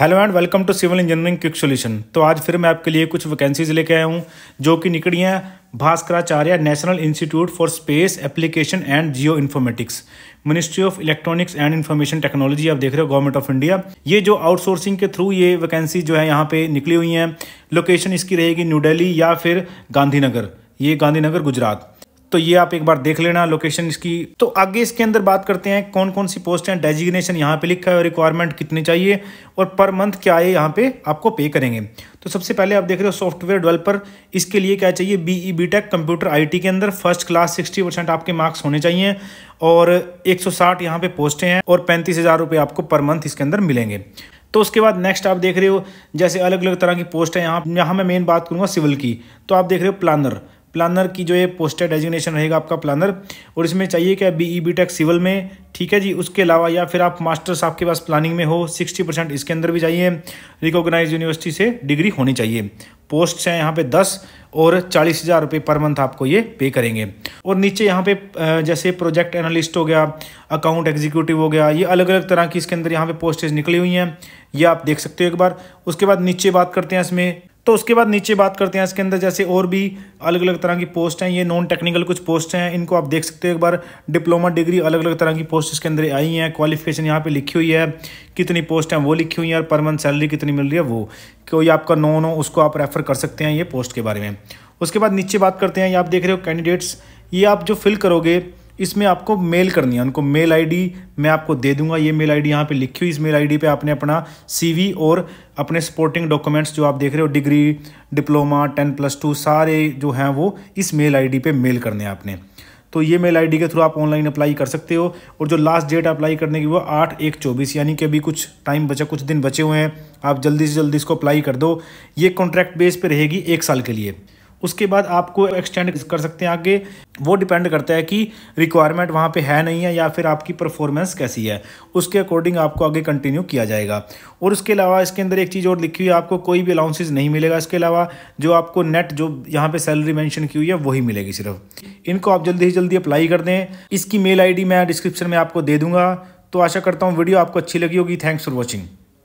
hello and welcome to civil engineering quick solution तो आज फिर मैं आपके लिए कुछ वैकेंसीज लेके आया हूँ जो कि निकली हैं Bhaskaracharya national institute for space application and geo informatics ministry of electronics and information technology आप देख रहे हो गवर्नमेंट ऑफ इंडिया ये जो आउटसोर्सिंग के थ्रू ये वैकेंसी जो है यहाँ पे निकली हुई हैं लोकेशन इसकी रहेगी न्यू डेली या फिर गांधीनगर ये गांधीनगर गुजरात तो ये आप एक बार देख लेना लोकेशन इसकी तो आगे इसके अंदर बात करते हैं कौन कौन सी पोस्ट हैं डेजिग्नेशन यहाँ पे लिखा है और रिक्वायरमेंट कितनी चाहिए और पर मंथ क्या है यहाँ पे आपको पे करेंगे तो सबसे पहले आप देख रहे हो सॉफ्टवेयर डेवलपर इसके लिए क्या चाहिए B E B tech computer आई के अंदर फर्स्ट क्लास सिक्सटी परसेंट आपके मार्क्स होने चाहिए और एक सौ साठ यहाँ पे पोस्टें हैं और पैंतीस हज़ार रुपये आपको पर मंथ इसके अंदर मिलेंगे तो उसके बाद नेक्स्ट आप देख रहे हो जैसे अलग अलग तरह की पोस्ट है यहाँ यहाँ मैं मेन बात करूँगा सिविल की तो आप देख रहे हो प्लानर प्लानर की जो ये पोस्टर डेजिग्नेशन रहेगा आपका प्लानर और इसमें चाहिए क्या B E B tech civil में ठीक है जी उसके अलावा या फिर आप मास्टर्स आपके पास प्लानिंग में हो सिक्सटी परसेंट इसके अंदर भी चाहिए रिकॉग्नाइज यूनिवर्सिटी से डिग्री होनी चाहिए पोस्ट्स हैं यहाँ पे दस और चालीस हज़ार रुपये पर मंथ आपको ये पे करेंगे और नीचे यहाँ पे जैसे प्रोजेक्ट एनालिस्ट हो गया अकाउंट एग्जीक्यूटिव हो गया ये अलग अलग तरह की इसके अंदर यहाँ पे पोस्टेज निकली हुई हैं ये आप देख सकते हो एक बार उसके बाद नीचे बात करते हैं इसमें तो उसके बाद नीचे बात करते हैं इसके अंदर जैसे और भी अलग अलग तरह की पोस्ट हैं ये नॉन टेक्निकल कुछ पोस्ट हैं इनको आप देख सकते हो एक बार डिप्लोमा डिग्री अलग अलग तरह की पोस्ट इसके अंदर आई हैं क्वालिफिकेशन यहाँ पे लिखी हुई है कितनी पोस्ट हैं वो लिखी हुई है और पर मंथ सैलरी कितनी मिल रही है वो कोई आपका नॉन हो उसको आप रेफ़र कर सकते हैं ये पोस्ट के बारे में उसके बाद नीचे बात करते हैं ये आप देख रहे हो कैंडिडेट्स ये आप जो फिल करोगे इसमें आपको मेल करनी है उनको मेल आईडी मैं आपको दे दूंगा ये मेल आईडी यहाँ पे लिखी हुई इस मेल आईडी पे आपने अपना सीवी और अपने सपोर्टिंग डॉक्यूमेंट्स जो आप देख रहे हो degree diploma ten plus two सारे जो हैं वो इस मेल आईडी पे मेल करने हैं आपने तो ये मेल आईडी के थ्रू आप ऑनलाइन अप्लाई कर सकते हो और जो लास्ट डेट अप्लाई करने की वो आठ एक चौबीस यानी कि अभी कुछ टाइम बचा कुछ दिन बचे हुए हैं आप जल्दी से जल्दी इसको अप्लाई कर दो ये कॉन्ट्रैक्ट बेस पर रहेगी एक साल के लिए उसके बाद आपको एक्सटेंड कर सकते हैं आगे वो डिपेंड करता है कि रिक्वायरमेंट वहाँ पे है नहीं है या फिर आपकी परफॉर्मेंस कैसी है उसके अकॉर्डिंग आपको आगे कंटिन्यू किया जाएगा और उसके अलावा इसके अंदर एक चीज़ और लिखी हुई है आपको कोई भी अलाउंसेज नहीं मिलेगा इसके अलावा जो आपको नेट जो यहाँ पे सैलरी मैंशन की हुई है वही मिलेगी सिर्फ इनको आप जल्दी से जल्दी अप्लाई कर दें इसकी मेल आई मैं डिस्क्रिप्शन में आपको दे दूंगा तो आशा करता हूँ वीडियो आपको अच्छी लगी होगी थैंक्स फॉर वॉचिंग